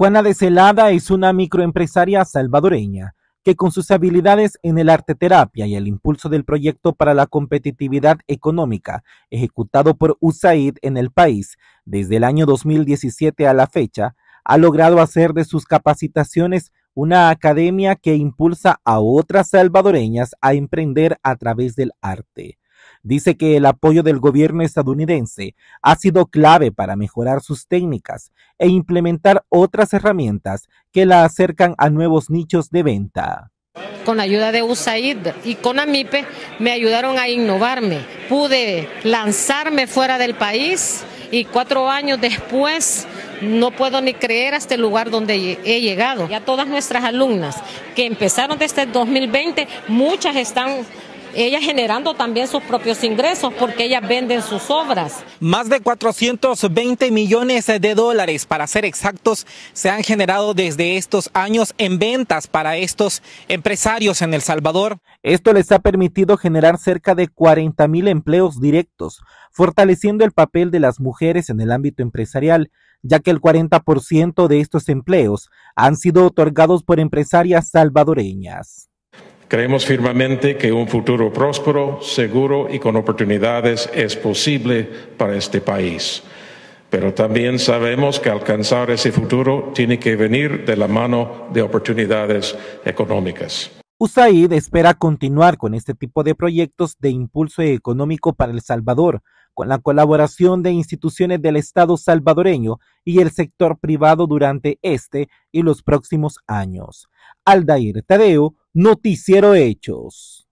Juana de Celada es una microempresaria salvadoreña que con sus habilidades en el arte terapia y el impulso del proyecto para la competitividad económica ejecutado por USAID en el país desde el año 2017 a la fecha, ha logrado hacer de sus capacitaciones una academia que impulsa a otras salvadoreñas a emprender a través del arte dice que el apoyo del gobierno estadounidense ha sido clave para mejorar sus técnicas e implementar otras herramientas que la acercan a nuevos nichos de venta. Con la ayuda de USAID y con AMIPE me ayudaron a innovarme. Pude lanzarme fuera del país y cuatro años después no puedo ni creer hasta el lugar donde he llegado. Ya todas nuestras alumnas que empezaron desde el 2020, muchas están ella generando también sus propios ingresos porque ellas venden sus obras. Más de 420 millones de dólares, para ser exactos, se han generado desde estos años en ventas para estos empresarios en El Salvador. Esto les ha permitido generar cerca de 40 mil empleos directos, fortaleciendo el papel de las mujeres en el ámbito empresarial ya que el 40% de estos empleos han sido otorgados por empresarias salvadoreñas. Creemos firmemente que un futuro próspero, seguro y con oportunidades es posible para este país. Pero también sabemos que alcanzar ese futuro tiene que venir de la mano de oportunidades económicas. USAID espera continuar con este tipo de proyectos de impulso económico para El Salvador, con la colaboración de instituciones del Estado salvadoreño y el sector privado durante este y los próximos años. Aldair Tadeo, Noticiero Hechos.